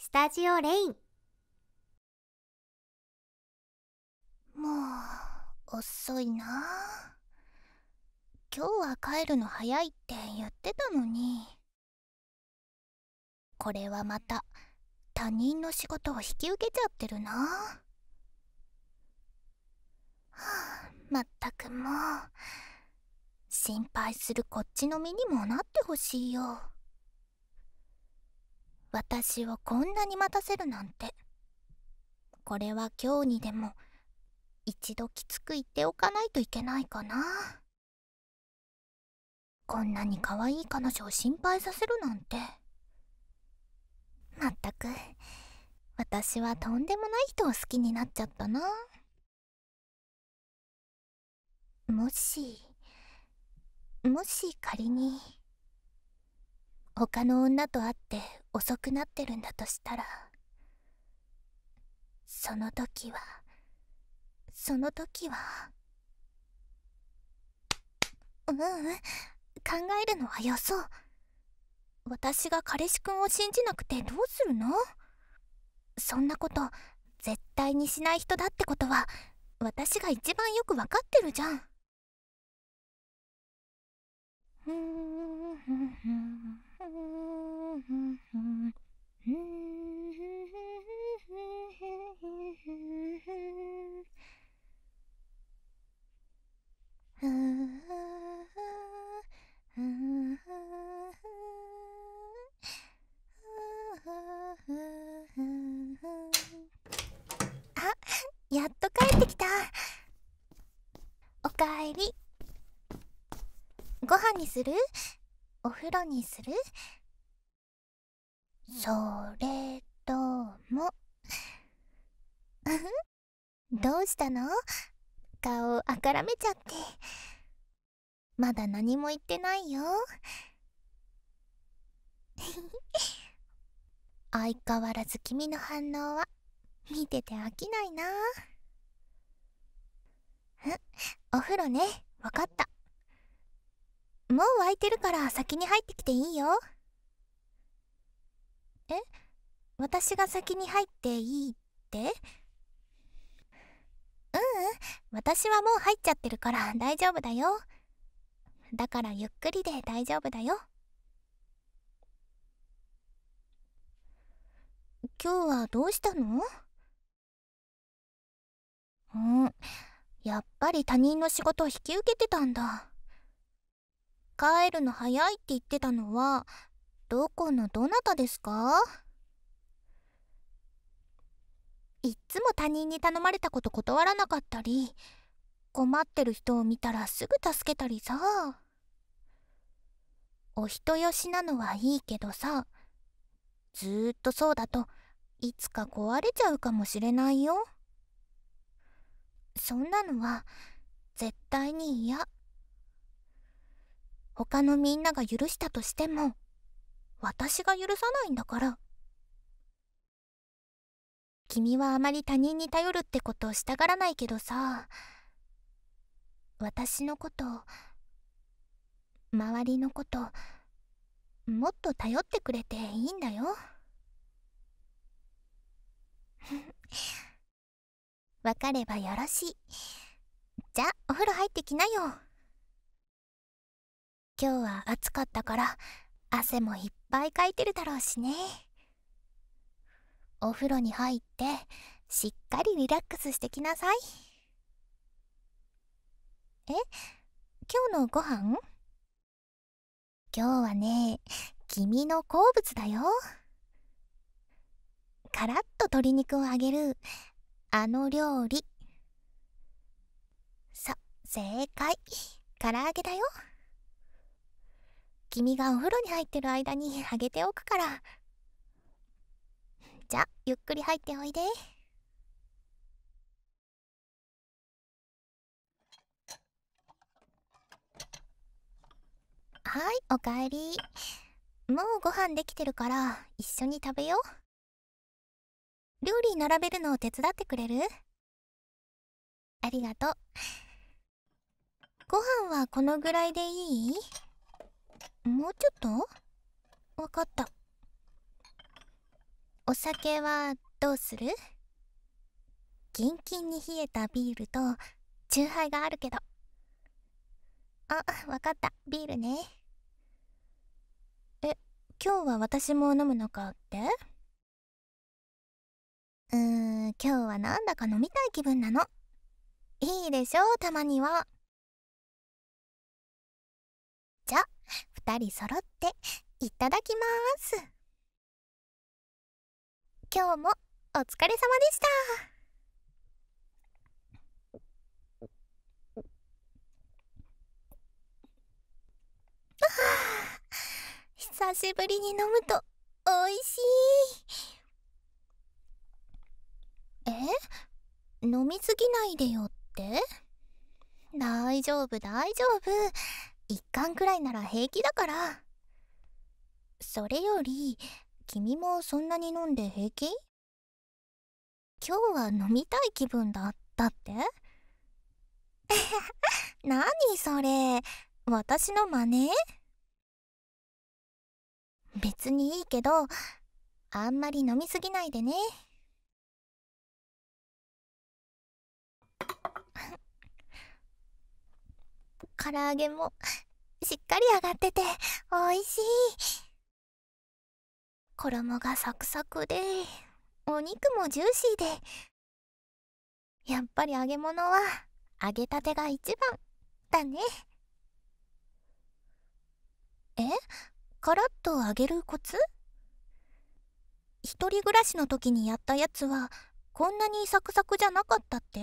スタジオレインもう遅いな今日は帰るの早いって言ってたのにこれはまた他人の仕事を引き受けちゃってるなはあまったくもう心配するこっちの身にもなってほしいよ。私をこんなに待たせるなんてこれは今日にでも一度きつく言っておかないといけないかなこんなに可愛い彼女を心配させるなんてまったく私はとんでもない人を好きになっちゃったなもしもし仮に他の女と会って遅くなってるんだとしたらその時はその時はううん考えるのはよそう私が彼氏くんを信じなくてどうするのそんなこと絶対にしない人だってことは私が一番よく分かってるじゃん。あやっと帰ってきたおかえりご飯にするお風呂にするそれとも どうしたの顔あからめちゃってまだ何も言ってないよ 相変わらず君の反応は見てて飽きないなお風呂ね分かったもう沸いてるから先に入ってきていいよえ私が先に入っていいってううん私はもう入っちゃってるから大丈夫だよだからゆっくりで大丈夫だよ今日はどうしたのうんやっぱり他人の仕事を引き受けてたんだ帰るの早いって言ってたのはどこのどなたですかいっつも他人に頼まれたこと断らなかったり困ってる人を見たらすぐ助けたりさお人よしなのはいいけどさずっとそうだといつか壊れちゃうかもしれないよそんなのは絶対に嫌他のみんなが許したとしても私が許さないんだから君はあまり他人に頼るってことをしたがらないけどさ私のこと周りのこともっと頼ってくれていいんだよ 分かればよろしいじゃお風呂入ってきなよ今日は暑かったから汗もいっぱいかいてるだろうしねお風呂に入ってしっかりリラックスしてきなさいえ今日のご飯今日はね君の好物だよカラッと鶏肉を揚げるあの料理さ正解唐揚げだよ君がお風呂に入ってる間にあげておくから。じゃ、ゆっくり入っておいで。はい、おかえり。もうご飯できてるから、一緒に食べよう。料理並べるのを手伝ってくれるありがとう。ご飯はこのぐらいでいいもうちょっとわかったお酒はどうするキンキンに冷えたビールとチューハイがあるけどあわかったビールねえ今日は私も飲むのかってうーん今日はなんだか飲みたい気分なのいいでしょうたまには2人揃っていただきます今日もお疲れ様でした久しぶりに飲むとおいしいえ飲みすぎないでよって大丈夫大丈夫一巻くらいなら平気だからそれより君もそんなに飲んで平気今日は飲みたい気分だったって 何それ私の真似別にいいけどあんまり飲みすぎないでね。唐揚げもしっかり揚がってておいしい衣がサクサクでお肉もジューシーでやっぱり揚げ物は揚げたてが一番だねえカラッと揚げるコツ一人暮らしの時にやったやつはこんなにサクサクじゃなかったって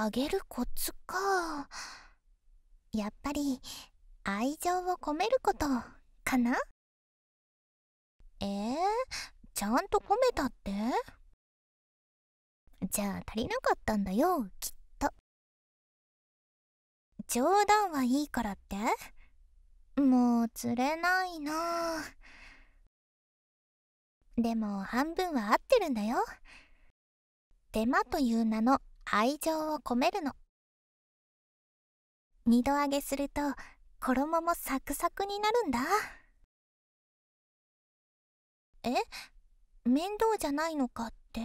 あげるコツかやっぱり愛情を込めることかなえー、ちゃんと込めたってじゃあ足りなかったんだよきっと冗談はいいからってもう釣れないなでも半分は合ってるんだよ手間という名の愛情を込めるの二度揚げすると衣もサクサクになるんだえ面倒じゃないのかって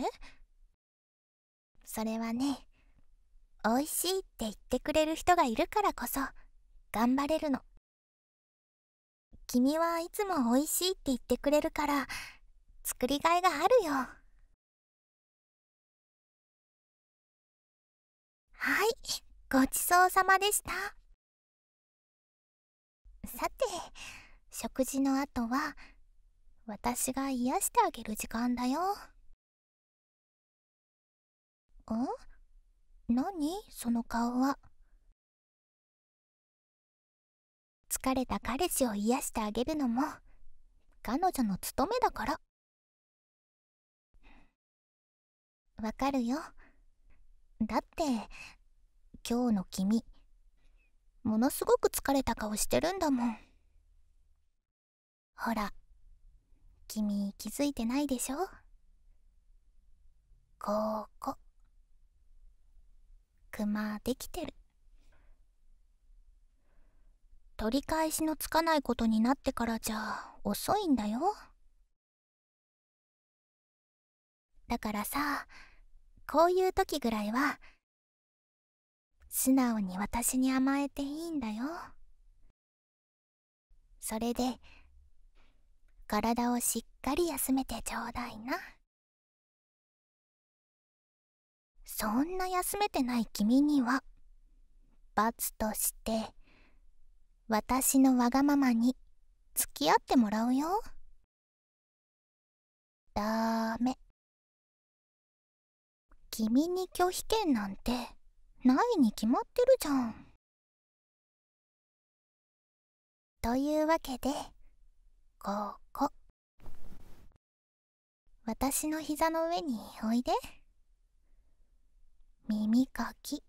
それはね美味しいって言ってくれる人がいるからこそ頑張れるの君はいつも美味しいって言ってくれるから作りがいがあるよ。はいごちそうさまでしたさて食事の後は私が癒してあげる時間だよん何その顔は疲れた彼氏を癒してあげるのも彼女の務めだからわかるよだって今日の君ものすごく疲れた顔してるんだもんほら君気づいてないでしょここクマできてる取り返しのつかないことになってからじゃ遅いんだよだからさこういう時ぐらいは素直に私に甘えていいんだよそれで体をしっかり休めてちょうだいなそんな休めてない君には罰として私のわがままに付き合ってもらうよダメ君に拒否権なんてないに決まってるじゃん。というわけでここ私の膝の上においで耳かき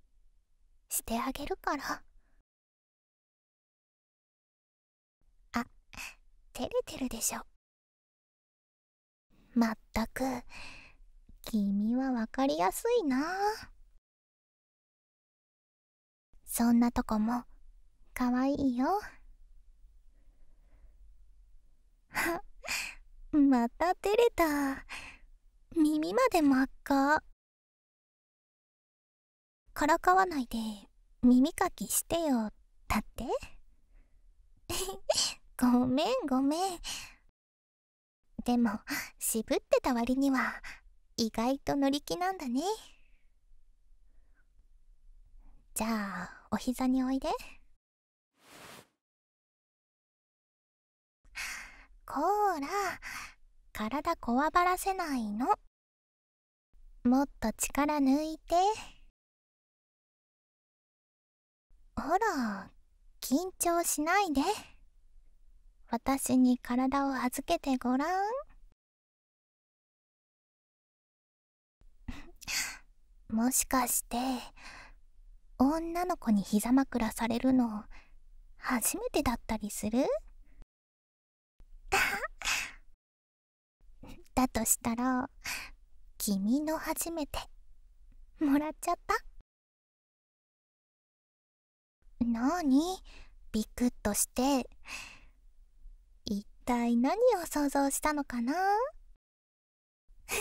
してあげるからあ照れてるでしょまったく君はわかりやすいなそんなとこもかわいいよ また照れた耳まで真っ赤からかわないで耳かきしてよだって ごめんごめんでも渋ってた割には意外と乗り気なんだねじゃあお膝においでこーら体こわばらせないのもっと力抜いてほら緊張しないで私に体を預けてごらん。もしかして女の子に膝枕されるの初めてだったりする だとしたら君の初めてもらっちゃったなにビクッとして一体何を想像したのかな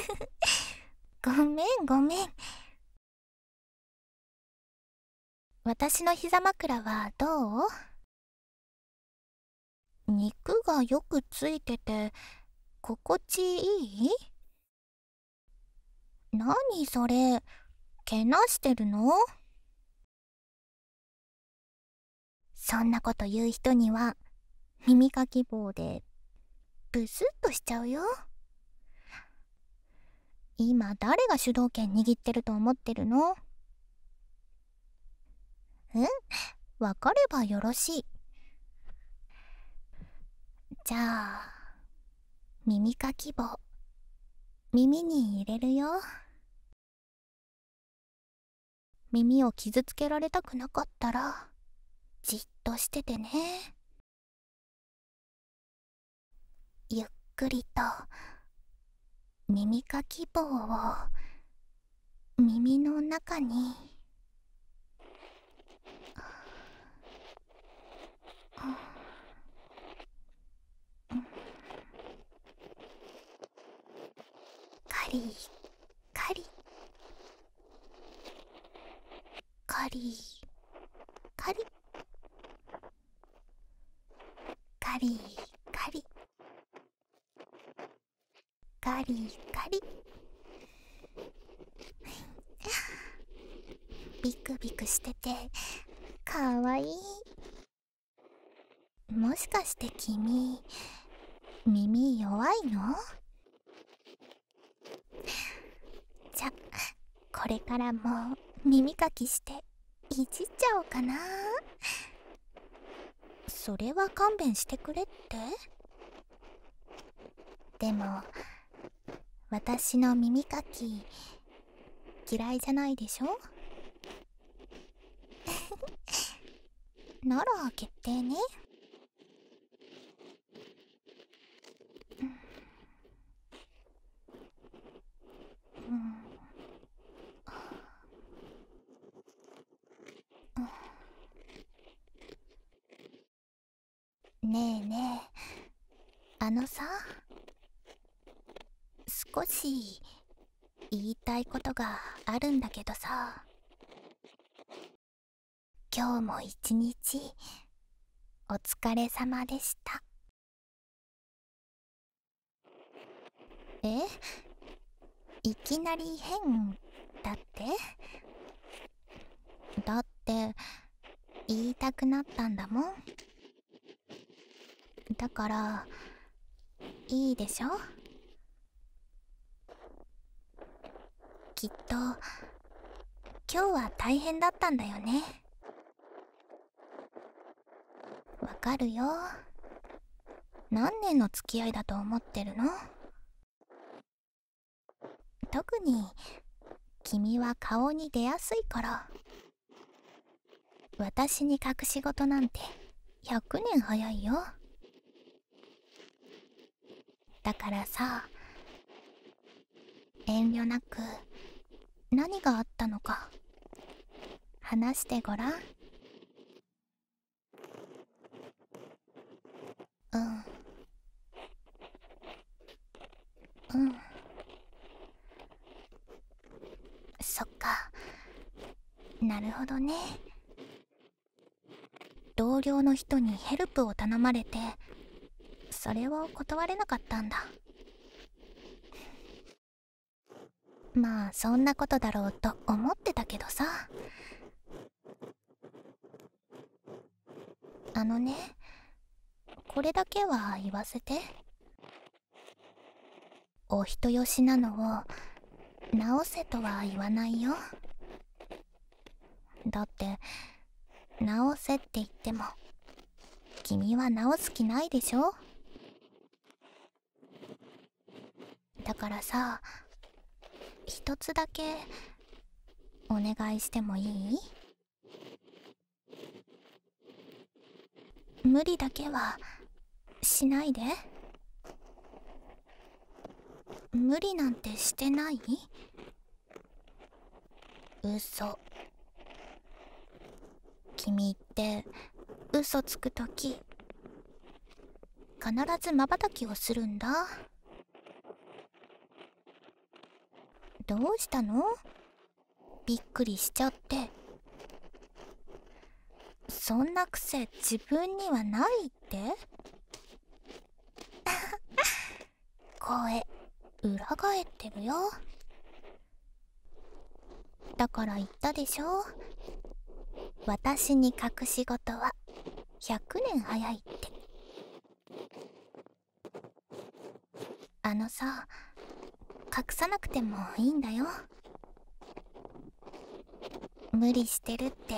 ごめんごめん私の膝枕はどう肉がよくついてて心地いい何それけなしてるのそんなこと言う人には耳かき棒でブスッとしちゃうよ。今誰が主導権握ってると思ってるのうんわかればよろしいじゃあ耳かき棒耳に入れるよ耳を傷つけられたくなかったらじっとしててねゆっくりと。耳かき棒を耳の中にカリカリカリカリカリカリカリりビクビクしててかわいいもしかして君耳弱いのじゃこれからも耳かきしていじっちゃおうかなそれは勘弁してくれってでも私の耳かき嫌いじゃないでしょなら決定ねねえねえあのさ少し言いたいことがあるんだけどさ今日も一日お疲れ様でしたえいきなり変だってだって言いたくなったんだもんだからいいでしょきっと今日は大変だったんだよねわかるよ何年の付き合いだと思ってるの特に君は顔に出やすいから私に隠し事なんて100年早いよだからさ遠慮なく何があったのか話してごらんうんうんそっかなるほどね同僚の人にヘルプを頼まれてそれを断れなかったんだまあそんなことだろうと思ってたけどさあのねこれだけは言わせてお人よしなのを直せとは言わないよだって直せって言っても君は直す気ないでしょだからさ一つだけお願いしてもいい無理だけはしないで無理なんてしてない嘘君って嘘つくとき必ずまばたきをするんだどうしたのびっくりしちゃってそんな癖自分にはないって 声裏返ってるよだから言ったでしょ私に隠し事は100年早いってあのさ隠さなくてもいいんだよ無理してるって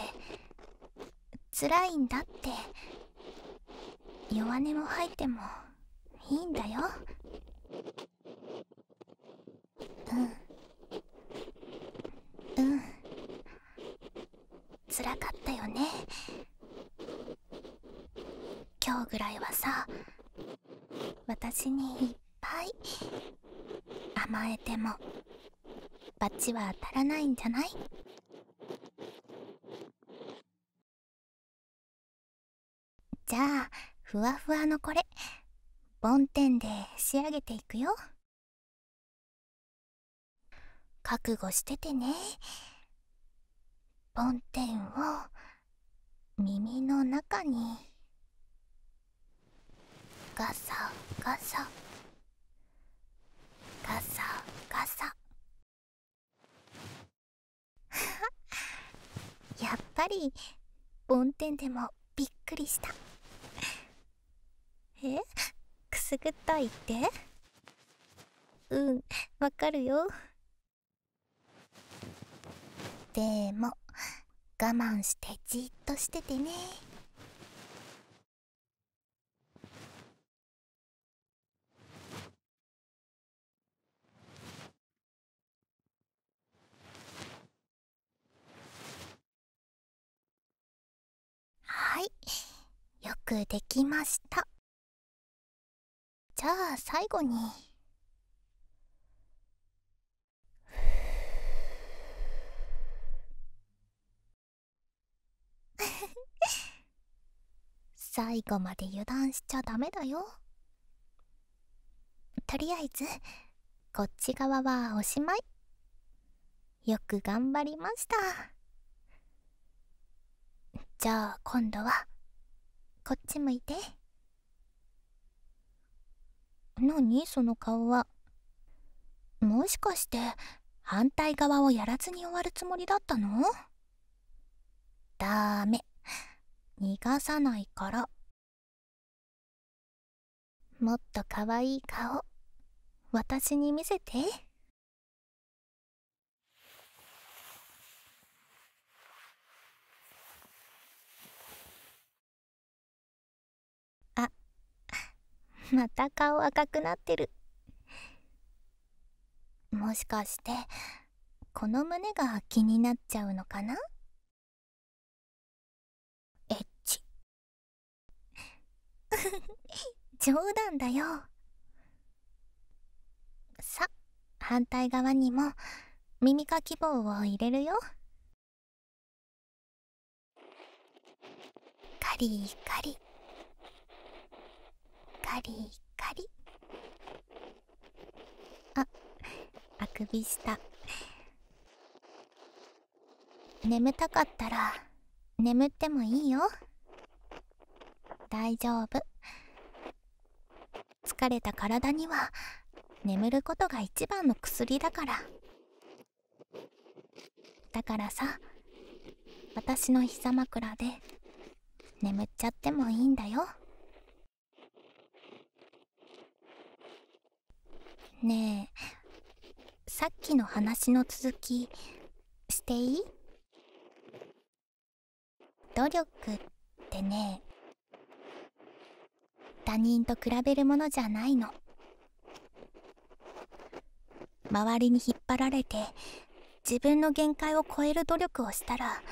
辛いんだって弱音も吐いてもいいんだようんうん辛かったよね今日ぐらいはさ私にいっぱい。甘えてもバチは当たらないんじゃないじゃあふわふわのこれ梵天で仕上げていくよ覚悟しててね梵天を耳の中にガサガサ。朝 やっぱり梵天でもびっくりしたえくすぐったいってうんわかるよでも我慢してじっとしててねくできましたじゃあ最後にフフ最後まで油断しちゃダメだよとりあえずこっち側はおしまいよく頑張りましたじゃあ今度はこっち向いて何その顔はもしかして反対側をやらずに終わるつもりだったのダメ逃がさないからもっとかわいい顔私に見せて。また顔赤くなってるもしかしてこの胸が気になっちゃうのかなエッチ 冗談だよさ反対側にも耳かき棒を入れるよカリカリカリカリああくびした眠たかったら眠ってもいいよ大丈夫疲れた体には眠ることが一番の薬だからだからさ私の膝枕で眠っちゃってもいいんだよねえさっきの話の続きしていい努力ってね他人と比べるものじゃないの周りに引っ張られて自分の限界を超える努力をしたら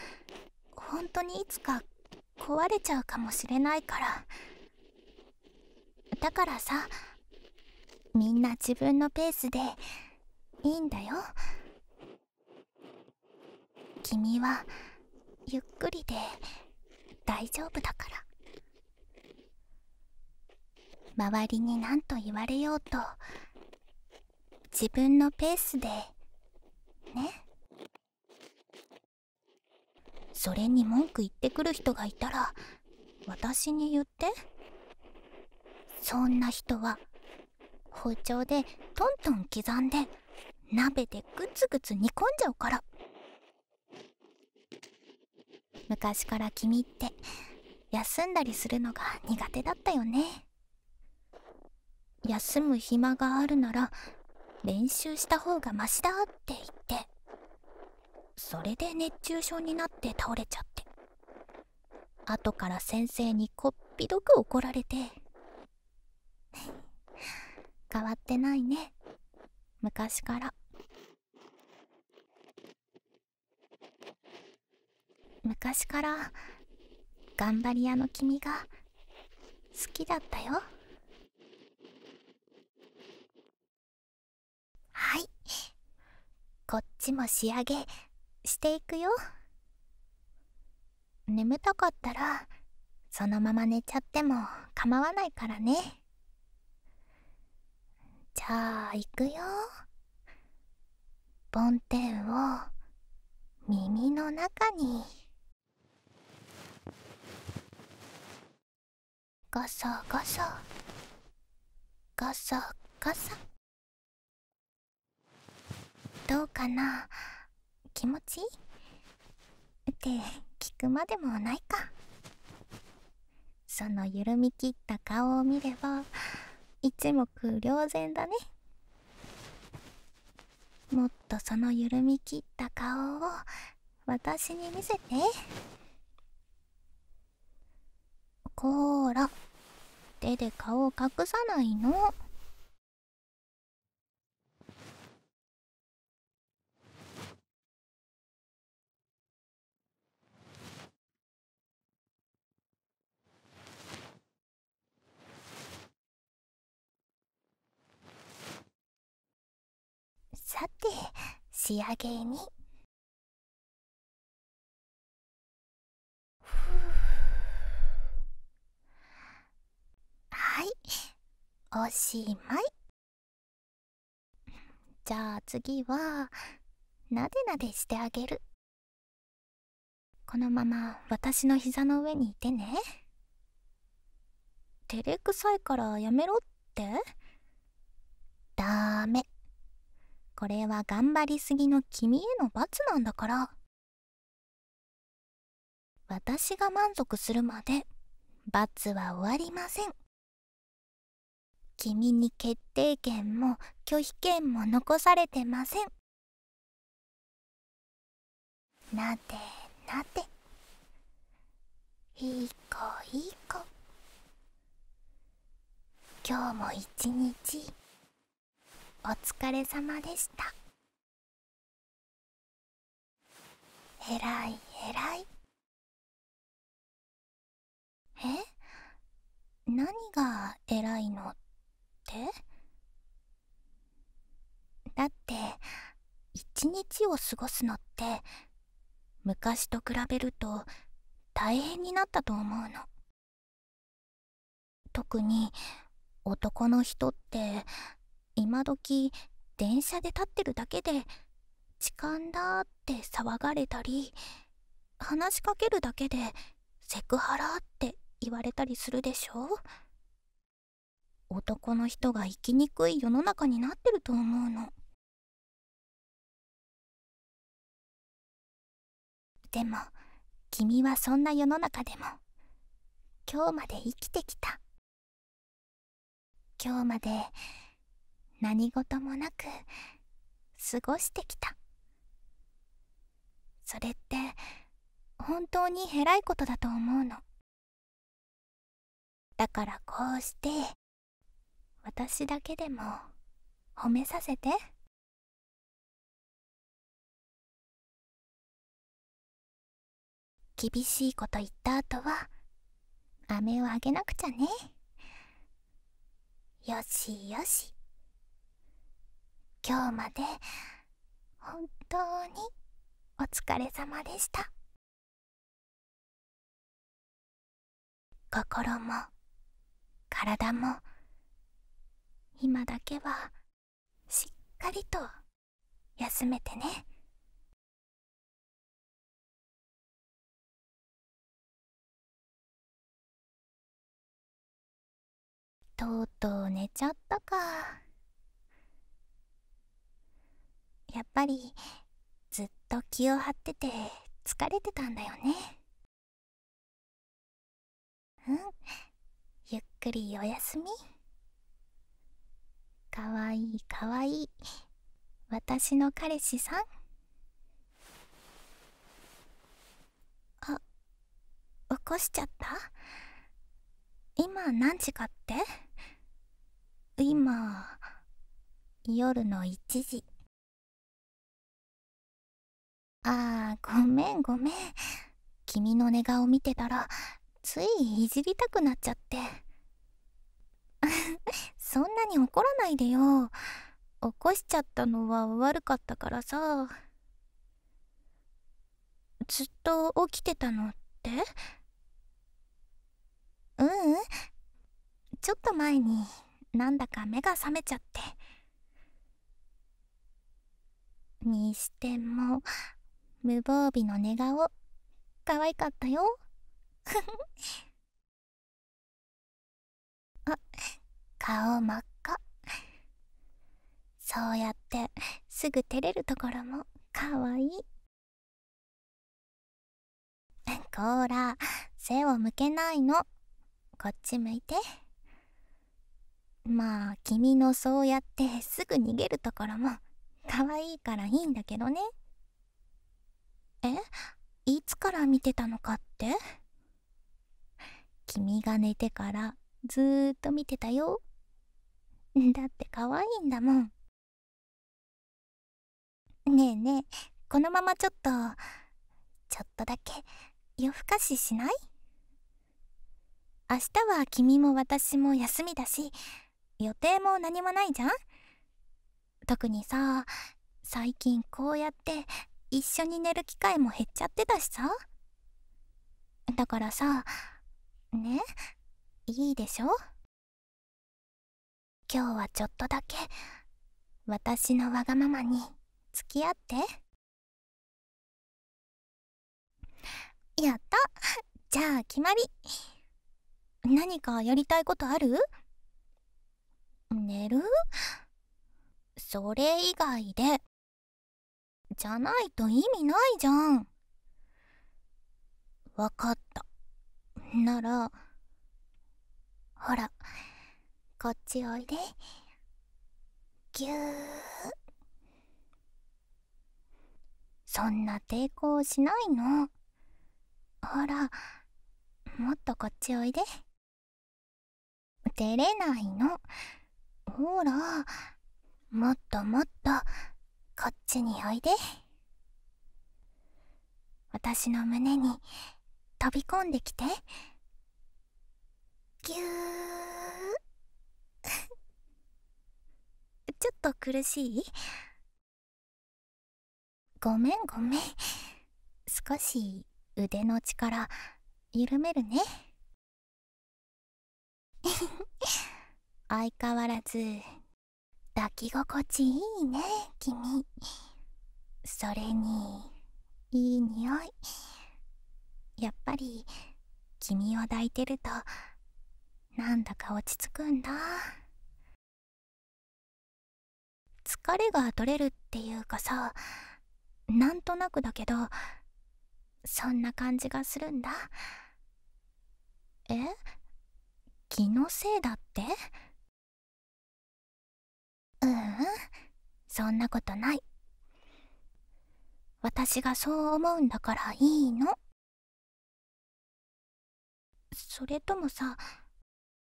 本当にいつか壊れちゃうかもしれないからだからさみんな自分のペースでいいんだよ君はゆっくりで大丈夫だから周りに何と言われようと自分のペースでねそれに文句言ってくる人がいたら私に言ってそんな人は包丁でトントン刻んで鍋でグツグツ煮込んじゃうから昔から君って休んだりするのが苦手だったよね休む暇があるなら練習した方がマシだって言ってそれで熱中症になって倒れちゃって後から先生にこっぴどく怒られて変わってないね昔から昔から頑張り屋の君が好きだったよはいこっちも仕上げしていくよ眠たかったらそのまま寝ちゃっても構わないからねじゃあ行くよボンテンを耳の中にガサガサガサガサどうかな気持ちいいって聞くまでもないかその緩みきった顔を見れば一目瞭然だねもっとその緩みきった顔を私に見せてこーら手で顔を隠さないのさて仕上げにはいおしまいじゃあ次はなでなでしてあげるこのまま私の膝の上にいてね照れくさいからやめろってダメこれは頑張りすぎの君への罰なんだから私が満足するまで罰は終わりません君に決定権も拒否権も残されてませんなでなでいい子いい子今日も一日お疲れ様でしたえらいえらいえ何が偉いのってだって一日を過ごすのって昔と比べると大変になったと思うの特に男の人って今時電車で立ってるだけで「痴漢だ」って騒がれたり話しかけるだけでセクハラって言われたりするでしょ男の人が生きにくい世の中になってると思うのでも君はそんな世の中でも今日まで生きてきた今日まで何事もなく過ごしてきたそれって本当に偉いことだと思うのだからこうして私だけでも褒めさせて厳しいこと言った後は飴をあげなくちゃねよしよし今日まで本当にお疲れ様でした心も体も今だけはしっかりと休めてねとうとう寝ちゃったか。やっぱりずっと気を張ってて疲れてたんだよねうんゆっくりお休みかわいいかわいい私の彼氏さんあ起こしちゃった今何時かって今夜の1時ああごめんごめん君の寝顔見てたらついいじりたくなっちゃって そんなに怒らないでよ起こしちゃったのは悪かったからさずっと起きてたのってううんちょっと前になんだか目が覚めちゃってにしても無防備の寝顔可愛かったよ あ顔真っ赤そうやってすぐ照れるところもかわいいーら背を向けないのこっち向いてまあ君のそうやってすぐ逃げるところも可愛いからいいんだけどねえいつから見てたのかって君が寝てからずーっと見てたよだって可愛いんだもんねえねえこのままちょっとちょっとだけ夜更かししない明日は君も私も休みだし予定も何もないじゃん特にさ最近こうやって一緒に寝る機会も減っちゃってたしさだからさねいいでしょ今日はちょっとだけ私のわがままに付き合ってやったじゃあ決まり何かやりたいことある寝るそれ以外でじゃないと意味ないじゃん。わかった。なら、ほら、こっちおいで。ぎゅー。そんな抵抗しないの。ほら、もっとこっちおいで。照れないの。ほら、もっともっと。こっちにおいで私の胸に飛び込んできてぎゅー ちょっと苦しいごめんごめん少し腕の力緩めるね 相変わらず抱き心地いいね君それにいい匂いやっぱり君を抱いてるとなんだか落ち着くんだ疲れが取れるっていうかさなんとなくだけどそんな感じがするんだえ気のせいだってううんそんなことない私がそう思うんだからいいのそれともさ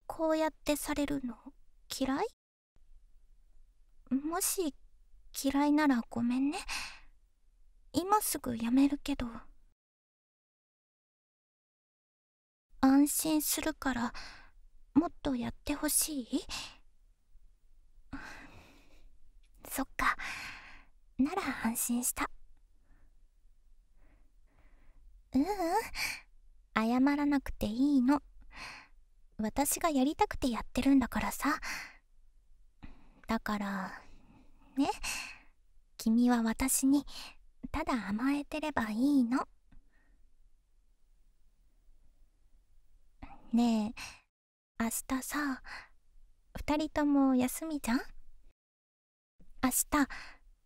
こうやってされるの嫌いもし嫌いならごめんね今すぐやめるけど安心するからもっとやってほしいそっかなら安心したううん謝らなくていいの私がやりたくてやってるんだからさだからね君は私にただ甘えてればいいのねえ明日さ二人とも休みじゃん明日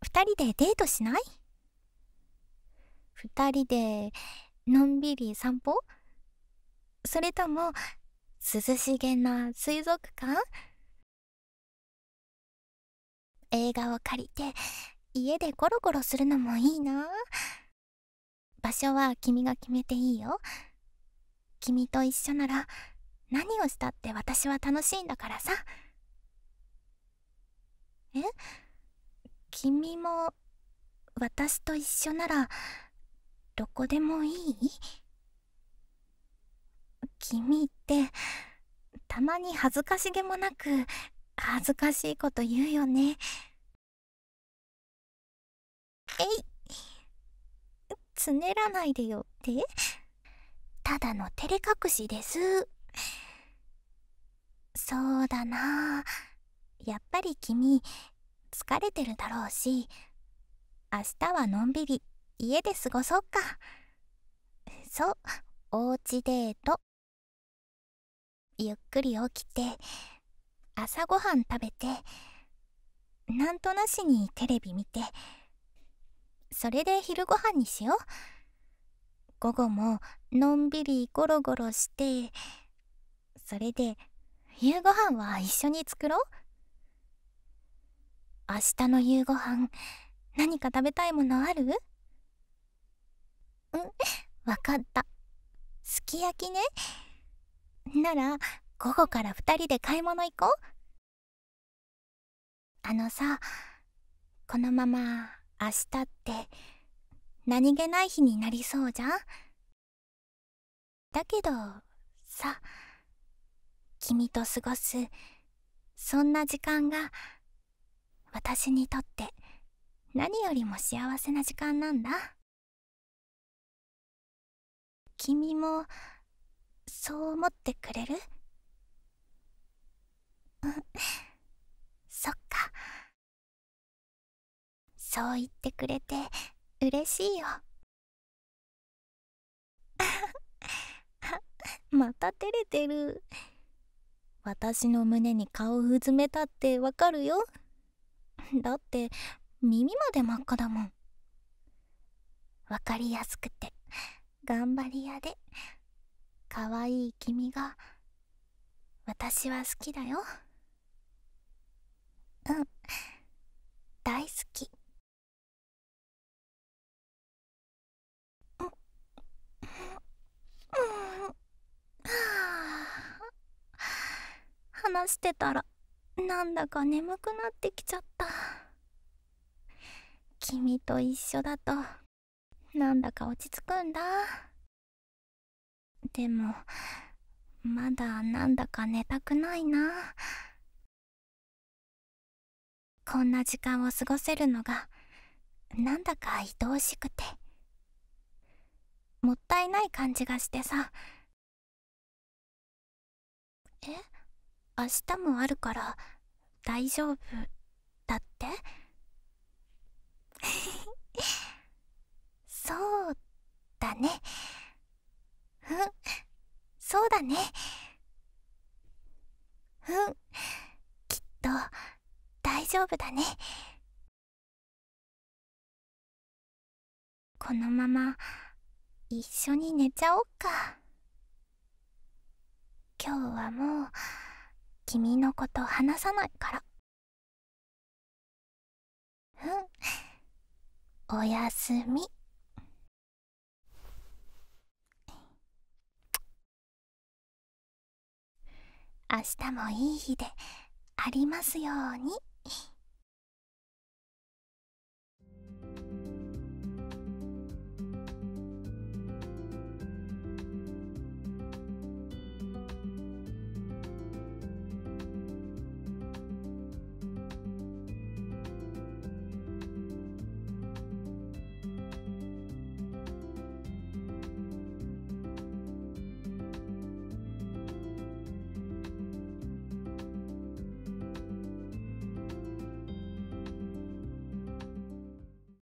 二人でデートしない二人でのんびり散歩それとも涼しげな水族館映画を借りて家でゴロゴロするのもいいな場所は君が決めていいよ君と一緒なら何をしたって私は楽しいんだからさえ君も私と一緒ならどこでもいい君ってたまに恥ずかしげもなく恥ずかしいこと言うよねえいつねらないでよってただの照れ隠しですそうだなやっぱり君疲れてるだろうし明日はのんびり家で過ごそうかそうおうちデートゆっくり起きて朝ごはん食べてなんとなしにテレビ見てそれで昼ごはんにしよう午後ものんびりゴロゴロしてそれで夕ごはんは一緒に作ろう明日の夕ご飯何か食べたいものあるうん分かったすき焼きねなら午後から2人で買い物行こうあのさこのまま明日って何気ない日になりそうじゃんだけどさ君と過ごすそんな時間が私にとって何よりも幸せな時間なんだ君もそう思ってくれる そっかそう言ってくれて嬉しいよ また照れてる私の胸に顔うずめたってわかるよ だって耳まで真っ赤だもんわかりやすくて頑張り屋でかわいい君が私は好きだようん大好きうんうん話してたらなんだか眠くなってきちゃった君と一緒だとなんだか落ち着くんだでもまだなんだか寝たくないなこんな時間を過ごせるのがなんだか愛おしくてもったいない感じがしてさえ明日もあるから大丈夫だって そうだねうんそうだねうんきっと大丈夫だねこのまま一緒に寝ちゃおっか今日はもう君のこと話さないからうんおやすみ明日もいい日でありますように。